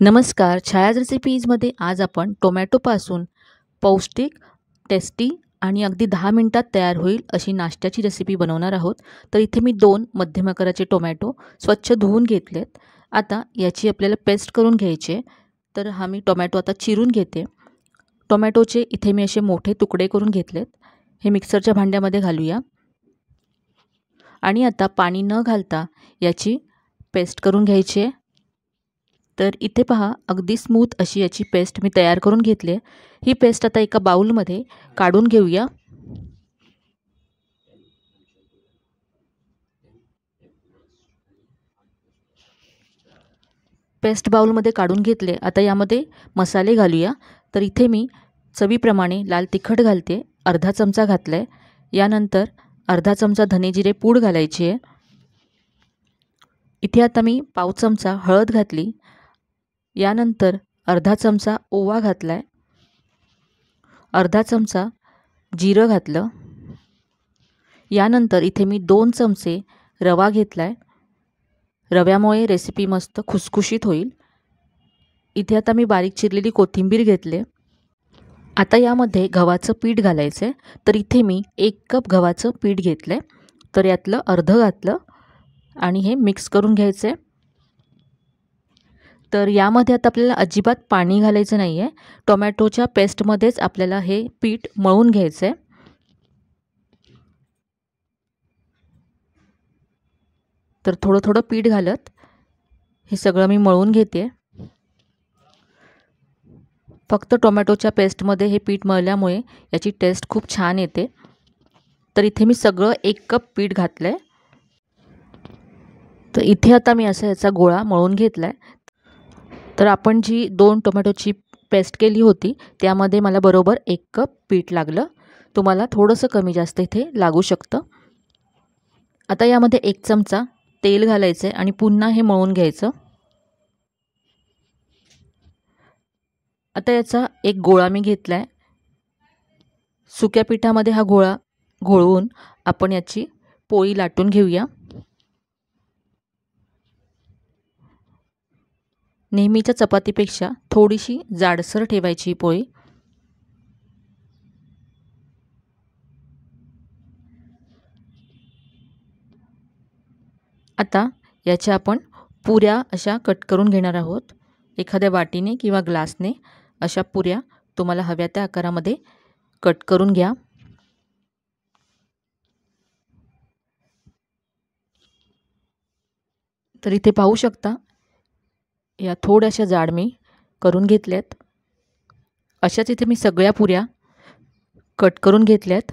नमस्कार छायाज रेसिपीजमध्ये आज आपण टोमॅटोपासून पौष्टिक टेस्टी आणि अगदी दहा मिनटात तयार होईल अशी नाश्त्याची रेसिपी बनवणार आहोत तर इथे मी दोन मध्यम आकाराचे टोमॅटो स्वच्छ धुवून घेतलेत आता याची आपल्याला पेस्ट करून घ्यायचे तर हा मी टोमॅटो आता चिरून घेते टोमॅटोचे इथे मी असे मोठे तुकडे करून घेतलेत हे मिक्सरच्या भांड्यामध्ये घालूया आणि आता पाणी न घालता याची पेस्ट करून घ्यायची आहे तर इथे पहा अगदी स्मूथ अशी याची पेस्ट मी तयार करून घेतली आहे ही पेस्ट आता एका बाऊलमध्ये काढून घेऊया पेस्ट बाऊलमध्ये काढून घेतले आता यामध्ये मसाले घालूया तर इथे मी चवीप्रमाणे लाल तिखट घालते अर्धा चमचा घातला आहे यानंतर अर्धा चमचा धनेजिरे पूड घालायची आहे इथे आता मी पाव चमचा हळद घातली यानंतर अर्धा चमचा ओवा घातला आहे अर्धा चमचा जिरं घातलं यानंतर इथे मी दोन चमचे रवा घेतला आहे रव्यामुळे रेसिपी मस्त खुसखुशीत होईल इथे आता मी बारीक चिरलेली कोथिंबीर घेतले आता यामध्ये गव्हाचं पीठ घालायचं आहे तर इथे मी एक कप गव्हाचं पीठ घेतलं आहे तर यातलं अर्धं घातलं आणि हे मिक्स करून घ्यायचं आहे तर यामध्ये आता आपल्याला अजिबात पाणी घालायचं नाही आहे टोमॅटोच्या पेस्टमध्येच आपल्याला हे पीठ मळून घ्यायचं आहे तर थोडं थोडं पीठ घालत हे सगळं मी मळून घेते फक्त टोमॅटोच्या पेस्टमध्ये हे पीठ मळल्यामुळे याची टेस्ट खूप छान येते तर इथे मी सगळं एक कप पीठ घातलं आहे तर इथे आता मी असा याचा गोळा मळून घेतला आहे तर आपण जी दोन टोमॅटोची पेस्ट केली होती त्यामध्ये मला बरोबर एक कप पीठ लागलं तुम्हाला थोडंसं कमी जास्त इथे लागू शकतं आता यामध्ये एक चमचा तेल घालायचं आहे आणि पुन्हा हे मळून घ्यायचं आता याचा एक गोळा मी घेतला आहे सुक्या पिठामध्ये हा गोळा घोळवून आपण याची पोळी लाटून घेऊया नेहमीच्या चपातीपेक्षा थोडीशी जाडसर ठेवायची पोळी आता याच्या आपण पुऱ्या अशा कट करून घेणार आहोत एखाद्या वाटीने किंवा ग्लासने अशा पुऱ्या तुम्हाला हव्या त्या आकारामध्ये कट करून घ्या तर इथे पाहू शकता या थोड्याशा जाड मी करून घेतल्यात अशाच इथे मी सगळ्या पुऱ्या कट करून घेतल्यात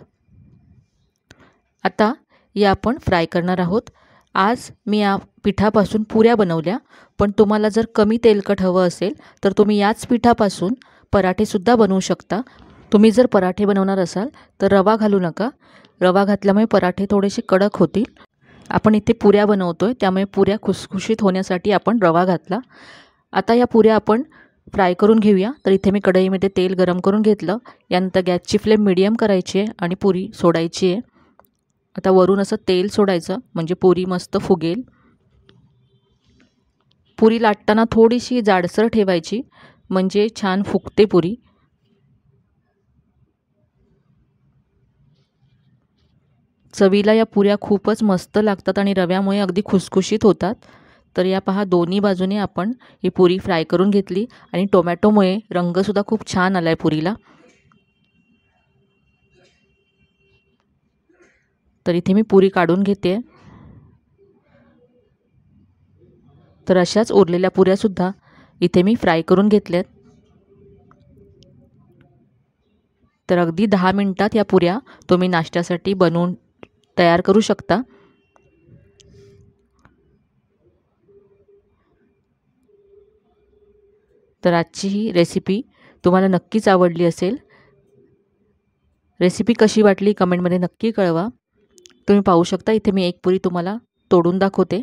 आता या आपण फ्राय करणार आहोत आज मी या पिठापासून पुऱ्या बनवल्या पण तुम्हाला जर कमी तेलकट हवं असेल तर तुम्ही याच पिठापासून पराठेसुद्धा बनवू शकता तुम्ही जर पराठे बनवणार असाल तर रवा घालू नका रवा घातल्यामुळे पराठे थोडेसे कडक होतील आपण इथे पुऱ्या बनवतो आहे त्यामुळे पुऱ्या खुसखुशीत होण्यासाठी आपण रवा घातला आता या पुऱ्या आपण फ्राय करून घेऊया तर इथे मी कढईमध्ये तेल गरम करून घेतलं यानंतर गॅसची फ्लेम मिडियम करायची आहे आणि पुरी सोडायची आहे आता वरून असं तेल सोडायचं म्हणजे पुरी मस्त फुगेल पुरी लाटताना थोडीशी जाडसर ठेवायची म्हणजे छान फुगते पुरी चवीला या पुऱ्या खूपच मस्त लागतात आणि रव्यामुळे अगदी खुसखुशीत होतात तर या पहा दोन्ही बाजूने आपण ही पुरी फ्राय करून घेतली आणि टोमॅटोमुळे रंगसुद्धा खूप छान आला आहे पुरीला तर इथे मी पुरी काढून घेते तर अशाच उरलेल्या पुऱ्यासुद्धा इथे मी फ्राय करून घेतल्यात तर अगदी दहा मिनटात या पुऱ्या तुम्ही नाश्त्यासाठी बनवून तयार करू शकता तर आजची ही रेसिपी तुम्हाला नक्कीच आवडली असेल रेसिपी कशी वाटली कमेंटमध्ये नक्की कळवा तुम्ही पाहू शकता इथे मी एक पुरी तुम्हाला तोडून दाखवते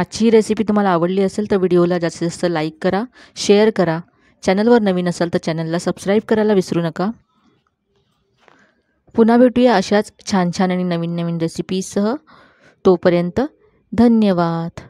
आजची रेसिपी तुम्हाला आवडली असेल तर व्हिडिओला जास्तीत जास्त लाईक करा शेअर करा चॅनलवर नवीन असाल तर चॅनलला सबस्क्राईब करायला विसरू नका पुन्हा भेटूया अशाच छान छान आणि नवीन नवीन रेसिपीसह तोपर्यंत धन्यवाद